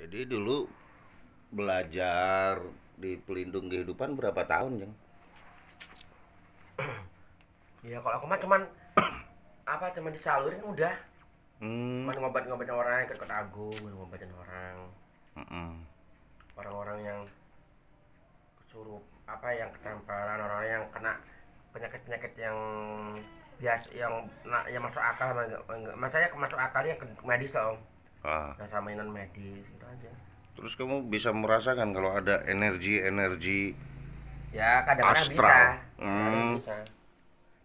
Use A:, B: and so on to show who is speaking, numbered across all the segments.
A: Jadi dulu belajar di pelindung kehidupan berapa tahun, Jeng?
B: Iya, kalau aku mah cuman apa cuman disalurin udah. Hmm. Cuman ngobat-ngobatin orang ikut kota agung, gitu, ngobatin orang. Mm-mm. Orang-orang yang kesurup apa yang ketamparan orang yang kena penyakit-penyakit yang biasa yang nak, yang masuk akal enggak, masanya masuk akal yang medis dong. So ah. rasa mainan medis itu aja
A: terus kamu bisa merasakan kalau ada energi energi
B: ya kadang-kadang bisa kadang hmm. bisa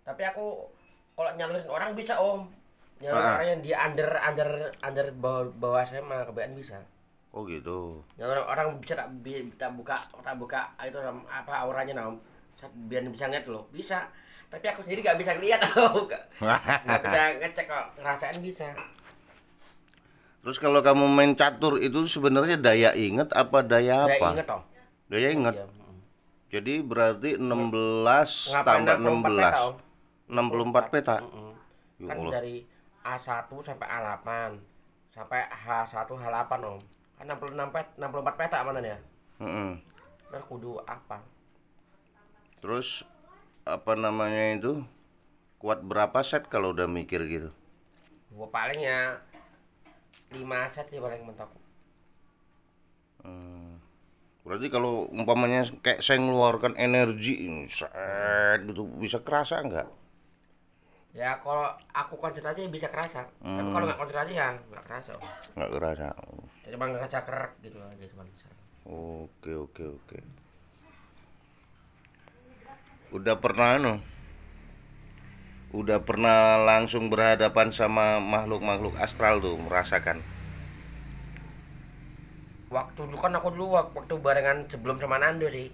B: tapi aku kalau nyalurin orang bisa om nyalurin ah. orang yang di under under under bawah, bawah SMA kebanyakan bisa oh gitu nyalurin orang bisa tak, tak buka tak buka itu apa auranya nah om biar bisa ngeliat loh bisa tapi aku sendiri gak bisa ngeliat tau gak, gak bisa ngecek kok ngerasain bisa
A: Terus kalau kamu main catur itu sebenarnya daya inget apa daya apa? Daya inget om. Daya inget. Iya. Mm. Jadi berarti 16 Ngapain tambah 16. 64 peta. Mm -hmm. Kan dari
B: A1 sampai A8 sampai H1 H8 om. Kan 66 pet 64 peta mana ya? Mm -hmm. Terus kan kudu apa?
A: Terus apa namanya itu? Kuat berapa set kalau udah mikir gitu?
B: Gua ya lima set sih paling mentok
A: hmm. berarti kalau umpamanya kayak saya ngeluarkan energi set gitu bisa kerasa enggak?
B: ya kalau aku konsentrasi bisa kerasa hmm. tapi kalau nggak konsentrasi ya nggak kerasa
A: nggak kerasa ya,
B: cuma ngerasa kerak gitu aja cuma
A: oke oke oke udah pernah no? Anu, udah pernah langsung berhadapan sama makhluk-makhluk astral tuh merasakan
B: waktu dulu kan aku dulu waktu barengan sebelum sama Nando sih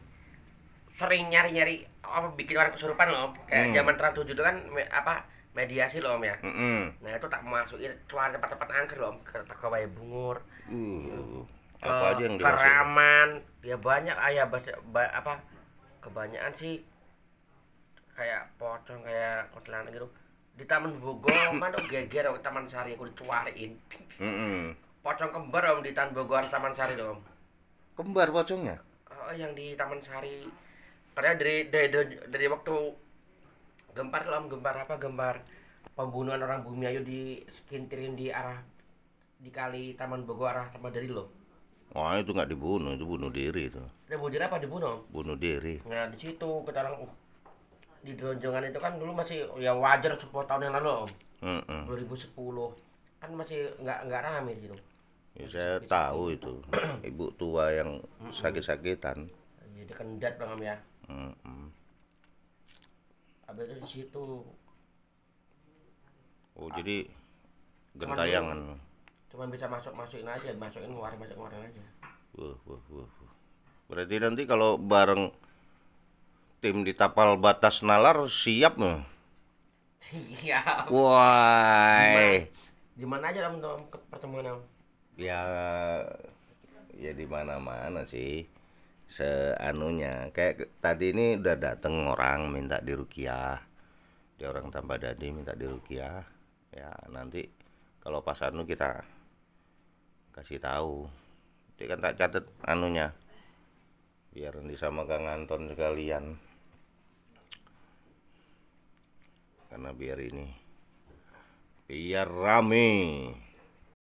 B: sering nyari-nyari apa bikin orang kesurupan loh kayak hmm. zaman terang tujuh kan me, apa mediasi loh om ya
A: -hmm. nah
B: itu tak masukin keluar tempat-tempat angker loh om ke bungur
A: uh, apa aja yang keraman
B: ya banyak ayah ba, apa kebanyakan sih kayak pocong kayak kotelan gitu di Taman Bogor mana oh, geger di Taman Sari aku dicuariin mm -hmm. pocong kembar om di Taman Bogor Taman Sari om
A: kembar pocongnya
B: oh, yang di Taman Sari karena dari dari dari, dari waktu gempar loh gempar apa gempar pembunuhan orang bumi ayu di skintirin di arah di kali Taman Bogor arah Taman dari lo
A: Wah itu nggak dibunuh, itu bunuh diri itu.
B: bunuh diri apa dibunuh?
A: Bunuh diri.
B: Nah di situ kita uh, di Donjongan itu kan dulu masih ya wajar 10 tahun yang lalu om. Mm -mm. 2010 kan masih nggak nggak ramai gitu
A: Ya, saya sakit tahu sakit. itu ibu tua yang mm sakit-sakitan.
B: Jadi kendat bang om ya. Abis itu di situ.
A: Oh ah. jadi gentayangan.
B: cuma bisa masuk masukin aja, masukin keluar masuk keluar aja.
A: Wah, wah, wah. Berarti nanti kalau bareng tim di tapal batas nalar siap nih. Siap. Wah.
B: Di mana aja dalam pertemuan om?
A: Ya, ya di mana-mana sih. Seanunya, kayak tadi ini udah dateng orang minta dirukiah. Dia orang tambah dadi minta dirukiah. Ya nanti kalau pas anu kita kasih tahu. Dia kan tak catet anunya biar nanti sama Kang Anton sekalian. karena biar ini biar rame